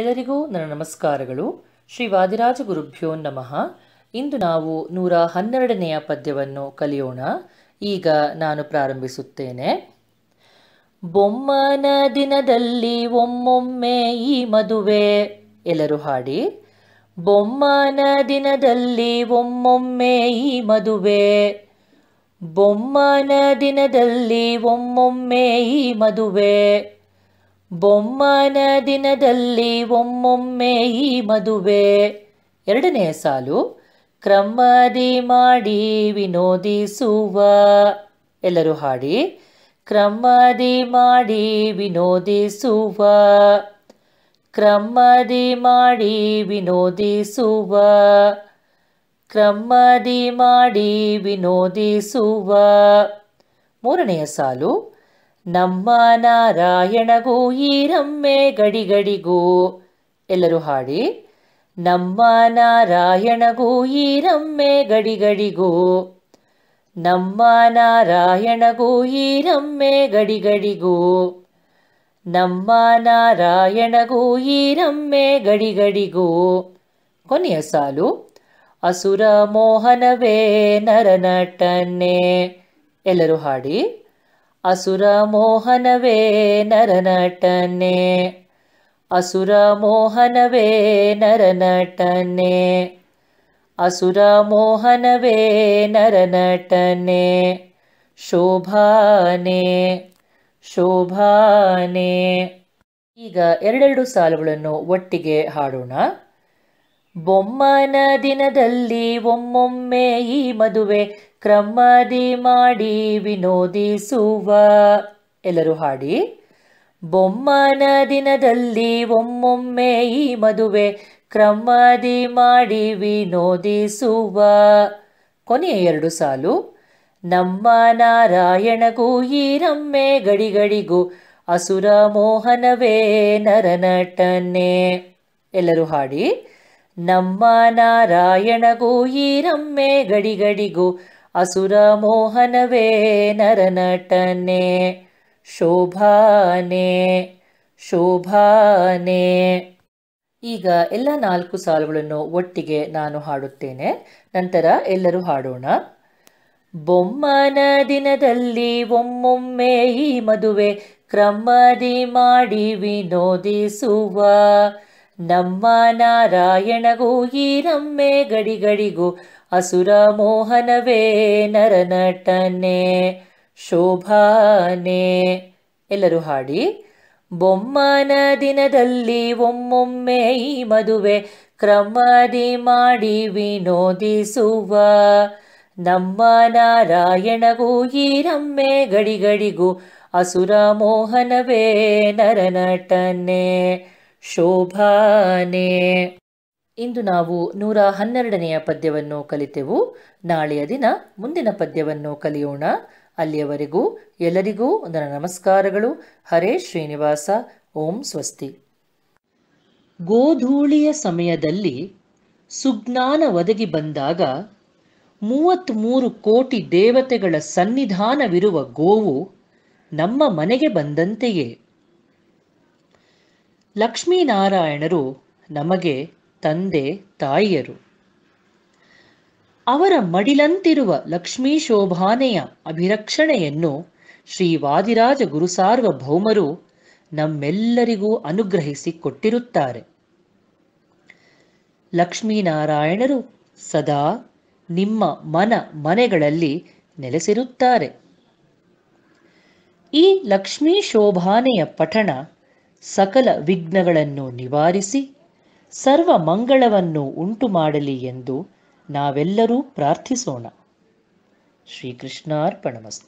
ಎಲ್ಲರಿಗೂ ನನ್ನ ನಮಸ್ಕಾರಗಳು ಶ್ರೀ ವಾದಿರಾಜ ಗುರುಭ್ಯೋ ನಮಃ ಇಂದು ನಾವು ನೂರ ಹನ್ನೆರಡನೆಯ ಪದ್ಯವನ್ನು ಕಲಿಯೋಣ ಈಗ ನಾನು ಪ್ರಾರಂಭಿಸುತ್ತೇನೆ ಬೊಮ್ಮನ ದಿನದಲ್ಲಿ ಒಮ್ಮೊಮ್ಮೆ ಈ ಮದುವೆ ಎಲ್ಲರೂ ಹಾಡಿ ಬೊಮ್ಮನ ದಿನದಲ್ಲಿ ಒಮ್ಮೊಮ್ಮೆ ಈ ಮದುವೆ ಬೊಮ್ಮನ ದಿನದಲ್ಲಿ ಒಮ್ಮೊಮ್ಮೆ ಈ ಮದುವೆ ಬೊಮ್ಮನ ದಿನದಲ್ಲಿ ಒಮ್ಮೊಮ್ಮೆ ಈ ಮದುವೆ ಎರಡನೆಯ ಸಾಲು ಕ್ರಮದಿ ಮಾಡಿ ವಿನೋದಿಸುವ ಎಲ್ಲರೂ ಹಾಡಿ ಕ್ರಮದಿ ಮಾಡಿ ವಿನೋದಿಸುವ ಕ್ರಮದಿ ಮಾಡಿ ವಿನೋದಿಸುವ ಕ್ರಮದಿ ಮಾಡಿ ವಿನೋದಿಸುವ ಮೂರನೆಯ ಸಾಲು ನಮ್ಮ ನಾರಾಯಣಗೂ ರಮ್ಮೆ ಗಡಿಗಡಿಗೂ ಎಲ್ಲರೂ ಹಾಡಿ ನಮ್ಮ ನಾರಾಯಣಗೂ ರಮ್ಮೆ ಗಡಿಗಡಿಗೂ ನಮ್ಮ ನಾರಾಯಣಗೂ ರಮ್ಮೆ ಗಡಿಗಡಿಗೂ ನಮ್ಮ ನಾರಾಯಣಗೂ ರಮ್ಮೆ ಗಡಿಗಡಿಗೂ ಕೊನೆಯ ಸಾಲು ಅಸುರ ಮೋಹನವೇ ನರನಟನೆ ಎಲ್ಲರೂ ಹಾಡಿ ಅಸುರ ಮೋಹನವೇ ನರನಟನೆ ಅಸುರ ಮೋಹನವೇ ನರನಟನೆ ಅಸುರ ಮೋಹನವೇ ನರನಟನೆ ಶೋಭಾನೆ ಶೋಭಾನೆ ಈಗ ಎರಡೆರಡು ಸಾಲುಗಳನ್ನು ಒಟ್ಟಿಗೆ ಹಾಡೋಣ ಬೊಮ್ಮನ ದಿನದಲ್ಲಿ ಒಮ್ಮೊಮ್ಮೆ ಈ ಮದುವೆ ಕ್ರಮದಿ ಮಾಡಿ ವಿನೋದಿಸುವ ಎಲ್ಲರೂ ಹಾಡಿ ಬೊಮ್ಮನ ದಿನದಲ್ಲಿ ಒಮ್ಮೊಮ್ಮೆ ಈ ಮದುವೆ ಕ್ರಮದಿ ಮಾಡಿ ವಿನೋದಿಸುವ ಕೊನೆಯ ಎರಡು ಸಾಲು ನಮ್ಮ ನಾರಾಯಣಗೂ ಈ ರಮ್ಮೆ ಗಡಿಗಡಿಗೂ ಅಸುರ ಮೋಹನವೇ ನರನಟನೆ ಎಲ್ಲರೂ ಹಾಡಿ ನಮ್ಮ ನಾರಾಯಣಗೂ ಈ ರಮ್ಮೆ ಗಡಿಗಡಿಗೂ ಅಸುರ ಮೋಹನವೇ ನರನಟನೆ ಶೋಭಾನೆ ಶೋಭಾನೆ ಈಗ ಎಲ್ಲ ನಾಲ್ಕು ಸಾಲುಗಳನ್ನು ಒಟ್ಟಿಗೆ ನಾನು ಹಾಡುತ್ತೇನೆ ನಂತರ ಎಲ್ಲರೂ ಹಾಡೋಣ ಬೊಮ್ಮನ ದಿನದಲ್ಲಿ ಒಮ್ಮೊಮ್ಮೆ ಈ ಮದುವೆ ಕ್ರಮದಿ ಮಾಡಿ ವಿನೋದಿಸುವ ನಮ್ಮ ನಾರಾಯಣಗೂ ಈ ರಮ್ಮೆ ಗಡಿಗಡಿಗೂ ಅಸುರ ಮೋಹನವೇ ನರನಟನೆ ಶೋಭಾನೆ ಎಲ್ಲರೂ ಹಾಡಿ ಬೊಮ್ಮನ ದಿನದಲ್ಲಿ ಒಮ್ಮೊಮ್ಮೆ ಈ ಮದುವೆ ಕ್ರಮದಿ ಮಾಡಿ ವಿನೋದಿಸುವ ನಮ್ಮ ನಾರಾಯಣಗೂ ಈ ರಮ್ಮೆ ಗಡಿಗಡಿಗೂ ಅಸುರ ಮೋಹನವೇ ನರನಟನೆ ಶೋಭಾನೆ ಇಂದು ನಾವು ನೂರ ಹನ್ನೆರಡನೆಯ ಪದ್ಯವನ್ನು ಕಲಿತೆವು ನಾಳೆಯ ದಿನ ಮುಂದಿನ ಪದ್ಯವನ್ನು ಕಲಿಯೋಣ ಅಲ್ಲಿಯವರೆಗೂ ಎಲ್ಲರಿಗೂ ನನ್ನ ನಮಸ್ಕಾರಗಳು ಹರೇ ಶ್ರೀನಿವಾಸ ಓಂ ಸ್ವಸ್ತಿ ಗೋಧೂಳಿಯ ಸಮಯದಲ್ಲಿ ಸುಜ್ಞಾನ ಒದಗಿ ಬಂದಾಗ ಮೂವತ್ತ್ಮೂರು ಕೋಟಿ ದೇವತೆಗಳ ಸನ್ನಿಧಾನವಿರುವ ಗೋವು ನಮ್ಮ ಮನೆಗೆ ಬಂದಂತೆಯೇ ಲಕ್ಷ್ಮೀನಾರಾಯಣರು ನಮಗೆ ತಂದೆ ತಾಯಿಯರು ಅವರ ಮಡಿಲಂತಿರುವ ಲಕ್ಷ್ಮೀ ಶೋಭಾನೆಯ ಅಭಿರಕ್ಷಣೆಯನ್ನು ಶ್ರೀ ವಾದಿರಾಜ ಗುರುಸಾರ್ವಭೌಮರು ನಮ್ಮೆಲ್ಲರಿಗೂ ಅನುಗ್ರಹಿಸಿ ಕೊಟ್ಟಿರುತ್ತಾರೆ ಲಕ್ಷ್ಮೀನಾರಾಯಣರು ಸದಾ ನಿಮ್ಮ ಮನ ಮನೆಗಳಲ್ಲಿ ನೆಲೆಸಿರುತ್ತಾರೆ ಈ ಲಕ್ಷ್ಮೀ ಶೋಭಾನೆಯ ಪಠಣ ಸಕಲ ವಿಘ್ನಗಳನ್ನು ನಿವಾರಿಸಿ ಸರ್ವ ಮಂಗಳವನ್ನು ಉಂಟು ಮಾಡಲಿ ಎಂದು ನಾವೆಲ್ಲರೂ ಪ್ರಾರ್ಥಿಸೋಣ ಶ್ರೀಕೃಷ್ಣಾರ್ಪಣಮಸ್ತು